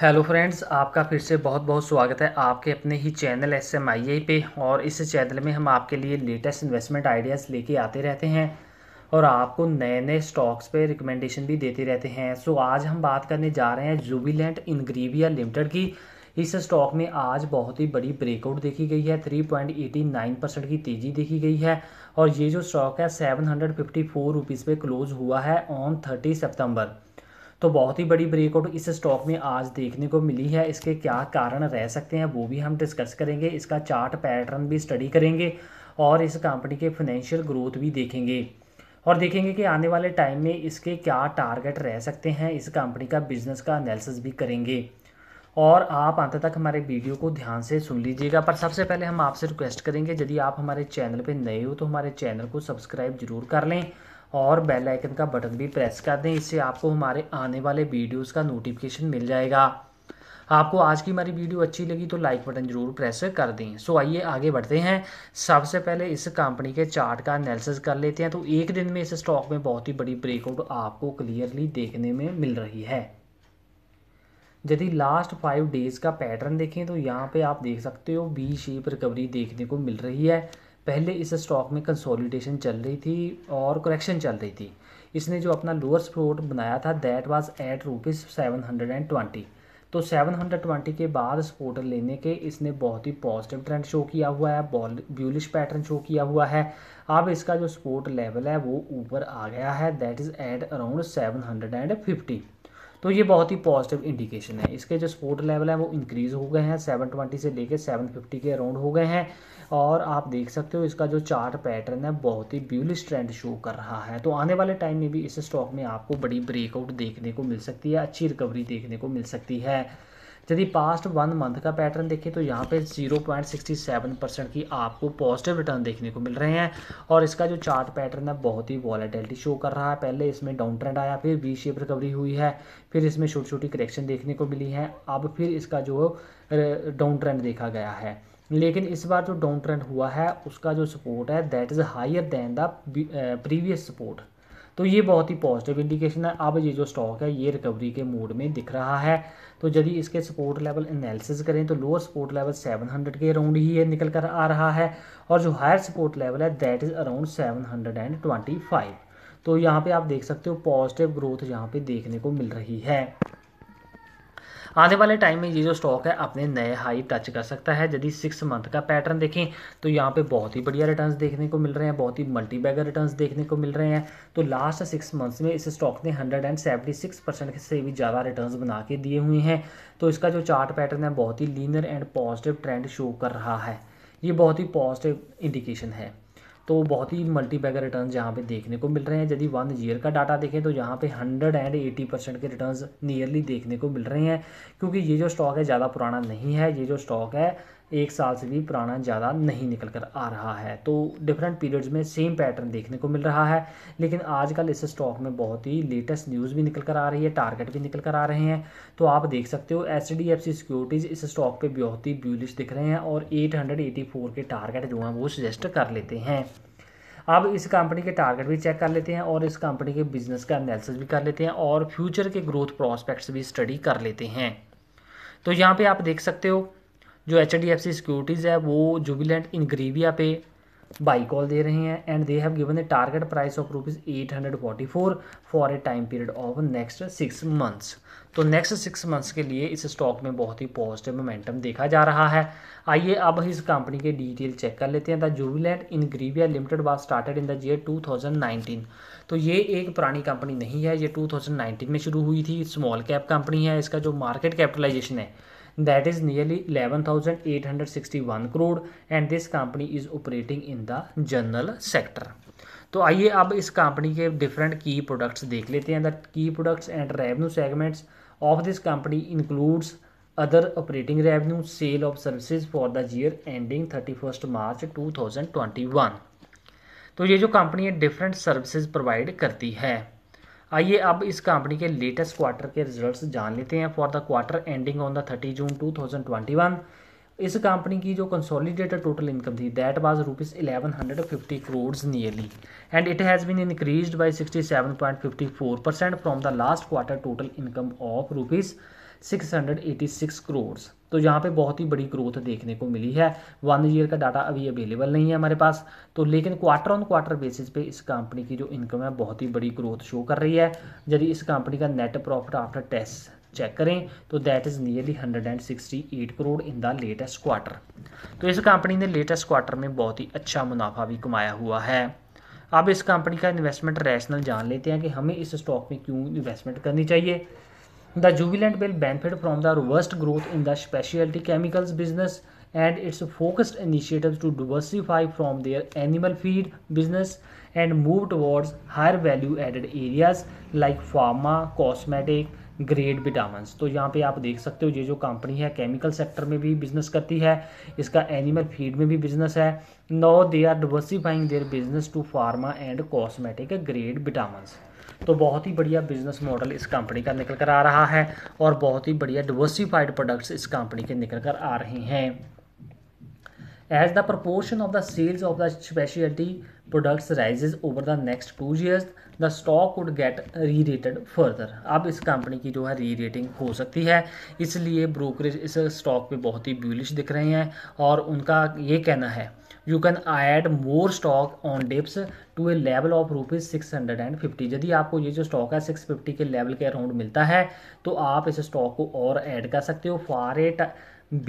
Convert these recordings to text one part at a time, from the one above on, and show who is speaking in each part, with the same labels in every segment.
Speaker 1: Hello friends आपका फिर से बहुत बहुत स्वागत है आपके अपने ही channel S M I I पे और इस चैनल में हम आपके लिए लेटेस्ट इन्वेस्टमेंट आइडियाज़ लेके आते रहते हैं और आपको नए नए स्टॉक्स पे रिकमेंडेशन भी देते रहते हैं सो आज हम बात करने जा रहे हैं जुबिलेंट इनग्रीविया लिमिटेड की इस स्टॉक में आज बहुत ही बड़ी ब्रेकआउट देखी गई है 3.89 परसेंट की तेज़ी देखी गई है और ये जो स्टॉक है सेवन हंड्रेड पे क्लोज़ हुआ है ऑन थर्टी सितंबर तो बहुत ही बड़ी ब्रेकआउट इस स्टॉक में आज देखने को मिली है इसके क्या कारण रह सकते हैं वो भी हम डिस्कस करेंगे इसका चार्ट पैटर्न भी स्टडी करेंगे और इस कंपनी के फाइनेंशियल ग्रोथ भी देखेंगे और देखेंगे कि आने वाले टाइम में इसके क्या टारगेट रह सकते हैं इस कंपनी का बिजनेस का एनालिसिस भी करेंगे और आप अंत तक हमारे वीडियो को ध्यान से सुन लीजिएगा पर सबसे पहले हम आपसे रिक्वेस्ट करेंगे यदि आप हमारे चैनल पर नए हो तो हमारे चैनल को सब्सक्राइब जरूर कर लें और बेल आइकन का बटन भी प्रेस कर दें इससे आपको हमारे आने वाले वीडियोस का नोटिफिकेशन मिल जाएगा आपको आज की हमारी वीडियो अच्छी लगी तो लाइक बटन जरूर प्रेस कर दें सो आइए आगे बढ़ते हैं सबसे पहले इस कंपनी के चार्ट का एनालिसिस कर लेते हैं तो एक दिन में इस स्टॉक में बहुत ही बड़ी ब्रेकआउट आपको क्लियरली देखने में मिल रही है यदि लास्ट फाइव डेज़ का पैटर्न देखें तो यहाँ पे आप देख सकते हो बी शेप रिकवरी देखने को मिल रही है पहले इस स्टॉक में कंसोलिडेशन चल रही थी और करेक्शन चल रही थी इसने जो अपना लोअर सपोर्ट बनाया था that was at rupees seven hundred and twenty तो सेवन हंड्रेड ट्वेंटी के बाद सपोर्ट लेने के इसने बहुत ही पॉजिटिव ट्रेंड शो किया हुआ है ब्यूलिश पैटर्न शो किया हुआ है अब इसका जो सपोर्ट लेवल है वो ऊपर आ गया है that is at around seven hundred and fifty तो ये बहुत ही पॉजिटिव इंडिकेशन है इसके जो सपोर्ट लेवल है वो इंक्रीज़ हो गए हैं सेवन ट्वेंटी से लेकर सेवन फिफ्टी के अराउंड हो गए हैं और आप देख सकते हो इसका जो चार्ट पैटर्न है बहुत ही ब्यूलिश ट्रेंड शो कर रहा है तो आने वाले टाइम में भी इस स्टॉक में आपको बड़ी ब्रेकआउट देखने को मिल सकती है अच्छी रिकवरी देखने को मिल सकती है यदि पास्ट वन मंथ का पैटर्न देखें तो यहाँ पे 0.67 परसेंट की आपको पॉजिटिव रिटर्न देखने को मिल रहे हैं और इसका जो चार्ट पैटर्न है बहुत ही वॉलेटिलिटी शो कर रहा है पहले इसमें डाउन ट्रेंड आया फिर वी शेप रिकवरी हुई है फिर इसमें छोटी छोटी करेक्शन देखने को मिली है अब फिर इसका जो डाउन ट्रेंड देखा गया है लेकिन इस बार जो डाउन ट्रेंड हुआ है उसका जो सपोर्ट है that is higher than the previous support तो ये बहुत ही पॉजिटिव इंडिकेशन है अब ये जो स्टॉक है ये रिकवरी के मूड में दिख रहा है तो यदि इसके सपोर्ट लेवल एनालिसिस करें तो लोअर सपोर्ट लेवल 700 के अराउंड ही ये निकल कर आ रहा है और जो हायर सपोर्ट लेवल है दैट इज़ अराउंड 725 तो यहाँ पे आप देख सकते हो पॉजिटिव ग्रोथ यहाँ पे देखने को मिल रही है आने वाले टाइम में ये जो स्टॉक है अपने नए हाई टच कर सकता है यदि सिक्स मंथ का पैटर्न देखें तो यहाँ पे बहुत ही बढ़िया रिटर्न्स देखने को मिल रहे हैं बहुत ही मल्टी बैगर रिटर्न देखने को मिल रहे हैं तो लास्ट सिक्स मंथ्स में इस स्टॉक ने hundred and seventy six percent से भी ज़्यादा रिटर्न बना के दिए हुए हैं तो इसका जो चार्ट पैटर्न है बहुत ही linear and positive trend show कर रहा है ये बहुत ही पॉजिटिव इंडिकेशन है तो बहुत ही मल्टीपैगर रिटर्न्स रिटर्न यहाँ पे देखने को मिल रहे हैं यदि वन ईयर का डाटा देखें तो यहाँ पे हंड्रेड एंड एटी परसेंट के रिटर्न नियरली देखने को मिल रहे हैं क्योंकि ये जो स्टॉक है ज़्यादा पुराना नहीं है ये जो स्टॉक है एक साल से भी पुराना ज़्यादा नहीं निकल कर आ रहा है तो डिफरेंट पीरियड्स में सेम पैटर्न देखने को मिल रहा है लेकिन आजकल इस स्टॉक में बहुत ही लेटेस्ट न्यूज़ भी निकल कर आ रही है टारगेट भी निकल कर आ रहे हैं तो आप देख सकते हो H D F C securities इस स्टॉक पर बहुत ही ब्यूलिश दिख रहे हैं और एट हंड्रेड एटी फोर के टारगेट जो हैं वो सजेस्ट कर लेते हैं अब इस कंपनी के टारगेट भी चेक कर लेते हैं और इस कंपनी के बिजनेस का एनालिसिस भी कर लेते हैं और फ्यूचर के ग्रोथ प्रॉस्पेक्ट्स भी स्टडी कर लेते हैं तो यहाँ पे आप देख सकते हो जो H D F C securities है वो जुबिलेंट इनग्रीविया पे बाई कॉल दे रहे हैं and they have given a target price of rupees eight hundred forty four for a time period of next six months तो नेक्स्ट सिक्स मंथ्स के लिए इस स्टॉक में बहुत ही पॉजिटिव मोमेंटम देखा जा रहा है आइए अब इस कंपनी के डिटेल चेक कर लेते हैं the Jubilant Ingrevia limited was started in the year nineteen तो ये एक पुरानी कंपनी नहीं है ये टू थाउजेंड नाइनटीन में शुरू हुई थी स्मॉल कैप कंपनी है इसका जो मार्केट कैपिटलाइजेशन है that is nearly 11,861 crore and this company is operating in the general sector. तो आइए अब इस कंपनी के डिफरेंट की प्रोडक्ट्स देख लेते हैं the key products and revenue segments of this company includes other operating revenue sale of services for the year ending thirty first March two thousand twenty one तो ये जो कंपनी है different services provide करती है आइए अब इस company के लेटेस्ट क्वार्टर के रिजल्ट्स जान लेते हैं for the quarter ending on the thirty June two thousand twenty one इस कंपनी की जो कंसोलिडेटेड टोटल इनकम थी that was rupees eleven hundred fifty crore nearly and it has been increased by sixty seven point fifty four percent from the last quarter total income of rupees 686 crore तो यहाँ पे बहुत ही बड़ी growth देखने को मिली है वन ईयर का डाटा अभी अवेलेबल नहीं है हमारे पास तो लेकिन क्वार्टर ऑन क्वार्टर बेसिस पे इस कंपनी की जो इनकम है बहुत ही बड़ी ग्रोथ शो कर रही है यदि इस कंपनी का net profit after tax check करें तो that is nearly hundred and sixty eight crore in the latest quarter तो इस कंपनी ने लेटेस्ट क्वार्टर में बहुत ही अच्छा मुनाफा भी कमाया हुआ है अब इस कंपनी का इन्वेस्टमेंट रैशनल जान लेते हैं कि हमें इस स्टॉक में क्यों इन्वेस्टमेंट करनी चाहिए The Jubilant will benefit from the robust growth in the specialty chemicals business and its focused initiatives to diversify from their animal feed business and move towards higher value added areas like pharma, cosmetic, grade vitamin तो यहाँ पे आप देख सकते हो ये जो company है केमिकल सेक्टर में भी बिजनेस करती है इसका एनिमल फीड में भी बिजनेस है now they are diversifying their business to pharma and cosmetic grade vitamin तो बहुत ही बढ़िया बिजनेस मॉडल इस कंपनी का निकल कर आ रहा है और बहुत ही बढ़िया डिवर्सिफाइड प्रोडक्ट्स इस कंपनी के निकल कर आ रहे हैं as the proportion of the sales of the speciality products rises over the next two years the stock would get rerated further अब इस कंपनी की जो है री रेटिंग हो सकती है इसलिए ब्रोकरेज इस स्टॉक पर बहुत ही ब्यूलिश दिख रहे हैं और उनका ये कहना है you can add more stock on dips to a level of rupees six hundred and fifty यदि आपको ये जो स्टॉक है सिक्स फिफ्टी के लेवल के अराउंड मिलता है तो आप इस स्टॉक को और ऐड कर सकते हो for at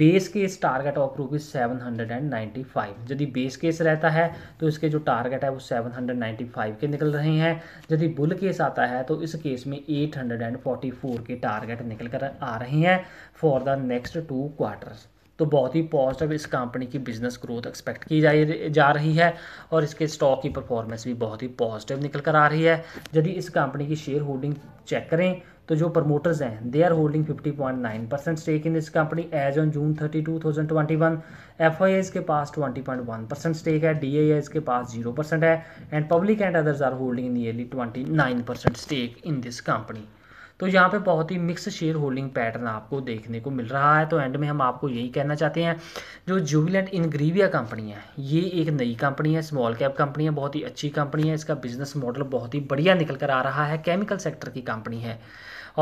Speaker 1: base case target of rupees seven hundred and ninety five यदि बेस केस रहता है तो इसके जो टारगेट है वो सेवन हंड्रेड नाइन्टी फाइव के निकल रहे हैं यदि बुल केस आता है तो इस केस में eight hundred and forty four के टारगेट निकल कर आ रहे हैं for the next two quarters तो बहुत ही पॉजिटिव इस कंपनी की बिजनेस ग्रोथ एक्सपेक्ट की जा, जा रही है और इसके स्टॉक की परफॉर्मेंस भी बहुत ही पॉजिटिव निकल कर आ रही है यदि इस कंपनी की शेयर होल्डिंग चेक करें तो जो प्रमोटर्स हैं they are holding 50.9 percent stake in this company as on June 32, 2021 FIIs के पास 20.1 परसेंट स्टेक है डीआईएस के पास 0 परसेंट है and public and others are holding nearly 29 percent stake in this company तो यहाँ पे बहुत ही मिक्स शेयर होल्डिंग पैटर्न आपको देखने को मिल रहा है तो एंड में हम आपको यही कहना चाहते हैं जो जुबिलेंट इनग्रीविया कंपनी है ये एक नई कंपनी है स्मॉल कैप कंपनी है बहुत ही अच्छी कंपनी है इसका बिजनेस मॉडल बहुत ही बढ़िया निकल कर आ रहा है केमिकल सेक्टर की कंपनी है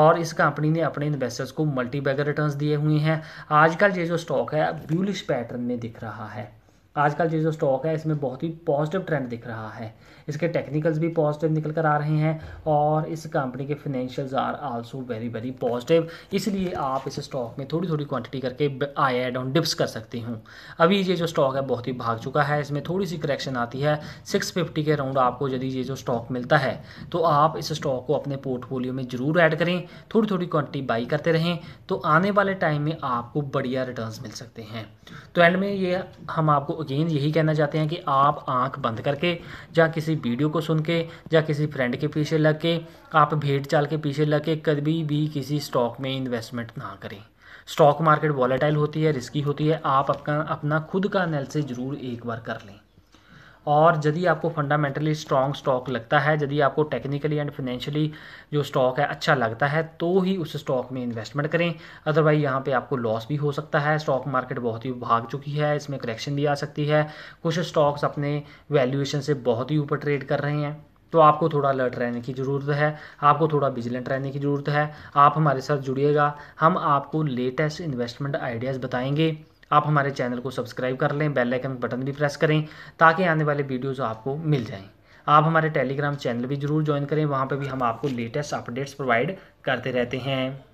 Speaker 1: और इस कंपनी ने अपने इन्वेस्टर्स को मल्टी बैगर रिटर्न्स दिए हुए हैं आजकल ये जो स्टॉक है ब्यूलिश पैटर्न में दिख रहा है आजकल ये जो स्टॉक है इसमें बहुत ही पॉजिटिव ट्रेंड दिख रहा है इसके टेक्निकल्स भी पॉजिटिव निकल कर आ रहे हैं और इस कंपनी के financials are also very very positive इसलिए आप इस स्टॉक में थोड़ी थोड़ी क्वांटिटी करके आई एड ऑन डिप्स कर सकती हूँ अभी ये जो स्टॉक है बहुत ही भाग चुका है इसमें थोड़ी सी करेक्शन आती है सिक्स फिफ्टी के अराउंड आपको यदि ये जो स्टॉक मिलता है तो आप इस स्टॉक को अपने पोर्टफोलियो में ज़रूर ऐड करें थोड़ी थोड़ी क्वान्टिटी बाई करते रहें तो आने वाले टाइम में आपको बढ़िया रिटर्न मिल सकते हैं तो एंड में ये हम आपको गेंद यही कहना चाहते हैं कि आप आंख बंद करके या किसी वीडियो को सुन के या किसी फ्रेंड के पीछे लग के आप भेड़ चाल के पीछे लग के कभी भी किसी स्टॉक में इन्वेस्टमेंट ना करें स्टॉक मार्केट वॉलेटाइल होती है रिस्की होती है आप अपना अपना खुद का एनालिसिस ज़रूर एक बार कर लें और यदि आपको फंडामेंटली स्ट्रॉन्ग स्टॉक लगता है यदि आपको टेक्निकली एंड फाइनेंशियली जो स्टॉक है अच्छा लगता है तो ही उस स्टॉक में इन्वेस्टमेंट करें अदरवाइज यहाँ पे आपको लॉस भी हो सकता है स्टॉक मार्केट बहुत ही भाग चुकी है इसमें करेक्शन भी आ सकती है कुछ स्टॉक्स अपने वैल्यूएशन से बहुत ही ऊपर ट्रेड कर रहे हैं तो आपको थोड़ा अलर्ट रहने की ज़रूरत है आपको थोड़ा विजिलेंट रहने की ज़रूरत है आप हमारे साथ जुड़िएगा हम आपको लेटेस्ट इन्वेस्टमेंट आइडियाज़ बताएंगे आप हमारे चैनल को सब्सक्राइब कर लें बेल आइकन बटन भी प्रेस करें ताकि आने वाले वीडियोज़ आपको मिल जाएँ आप हमारे टेलीग्राम चैनल भी ज़रूर ज्वाइन करें वहाँ पर भी हम आपको लेटेस्ट अपडेट्स प्रोवाइड करते रहते हैं